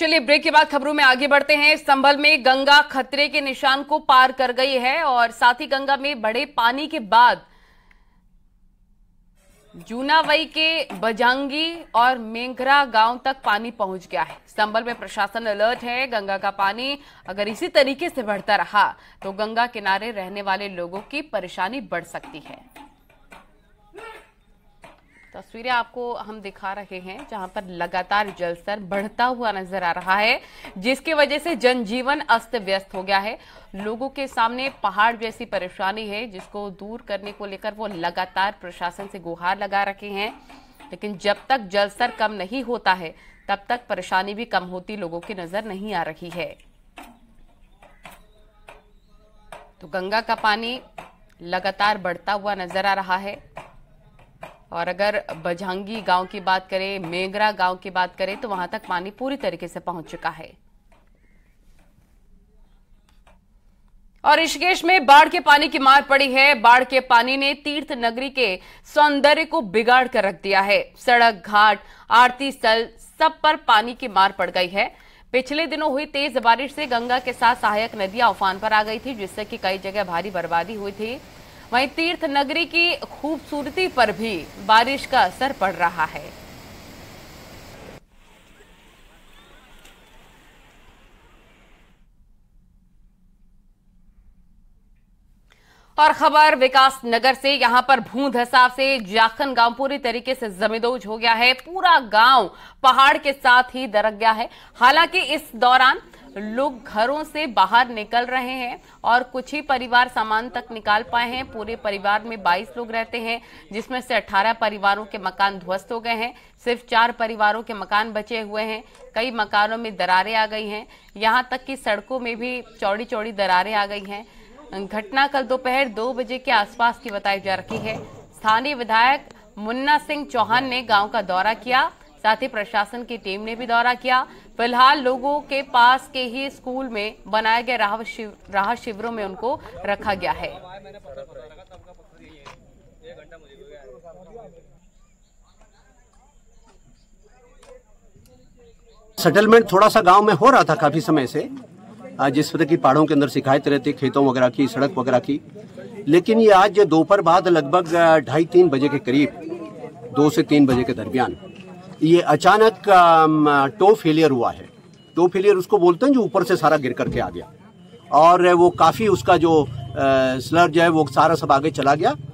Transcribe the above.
चलिए ब्रेक के बाद खबरों में आगे बढ़ते हैं संभल में गंगा खतरे के निशान को पार कर गई है और साथ ही गंगा में बड़े पानी के बाद जूनावई के बजांगी और मेघरा गांव तक पानी पहुंच गया है संबल में प्रशासन अलर्ट है गंगा का पानी अगर इसी तरीके से बढ़ता रहा तो गंगा किनारे रहने वाले लोगों की परेशानी बढ़ सकती है तस्वीरें आपको हम दिखा रहे हैं जहां पर लगातार जलस्तर बढ़ता हुआ नजर आ रहा है जिसकी वजह से जनजीवन अस्त व्यस्त हो गया है लोगों के सामने पहाड़ जैसी परेशानी है जिसको दूर करने को लेकर वो लगातार प्रशासन से गुहार लगा रखे हैं लेकिन जब तक जलस्तर कम नहीं होता है तब तक परेशानी भी कम होती लोगों की नजर नहीं आ रही है तो गंगा का पानी लगातार बढ़ता हुआ नजर आ रहा है और अगर बजांगी गांव की बात करें मेगरा गांव की बात करें तो वहां तक पानी पूरी तरीके से पहुंच चुका है और ऋषिकेश में बाढ़ के पानी की मार पड़ी है बाढ़ के पानी ने तीर्थ नगरी के सौंदर्य को बिगाड़ कर रख दिया है सड़क घाट आरती स्थल सब पर पानी की मार पड़ गई है पिछले दिनों हुई तेज बारिश से गंगा के साथ सहायक नदियां उफान पर आ गई थी जिससे कि कई जगह भारी बर्बादी हुई थी वहीं तीर्थ नगरी की खूबसूरती पर भी बारिश का असर पड़ रहा है और खबर विकास नगर से यहाँ पर भू धसाव से जाखन गांव पूरी तरीके से जमींदोज हो गया है पूरा गांव पहाड़ के साथ ही दरक गया है हालांकि इस दौरान लोग घरों से बाहर निकल रहे हैं और कुछ ही परिवार सामान तक निकाल पाए हैं पूरे परिवार में 22 लोग रहते हैं जिसमें से 18 परिवारों के मकान ध्वस्त हो गए हैं सिर्फ चार परिवारों के मकान बचे हुए हैं कई मकानों में दरारें आ गई हैं यहाँ तक कि सड़कों में भी चौड़ी चौड़ी दरारें आ गई हैं घटना कल दोपहर दो बजे के आसपास की बताई जा रही है स्थानीय विधायक मुन्ना सिंह चौहान ने गांव का दौरा किया साथ ही प्रशासन की टीम ने भी दौरा किया फिलहाल लोगों के पास के ही स्कूल में बनाए गए राहत शिविरों में उनको रखा गया है सेटलमेंट थोड़ा सा गांव में हो रहा था काफी समय से आज जिस तरह की पहाड़ों के अंदर शिकायत रहती खेतों वगैरह की सड़क वगैरह की लेकिन ये आज दोपहर बाद लगभग ढाई तीन बजे के करीब दो से तीन बजे के दरमियान ये अचानक टो फेलियर हुआ है टो फेलियर उसको बोलते हैं जो ऊपर से सारा गिर करके आ गया और वो काफ़ी उसका जो स्लर जो है वो सारा सब आगे चला गया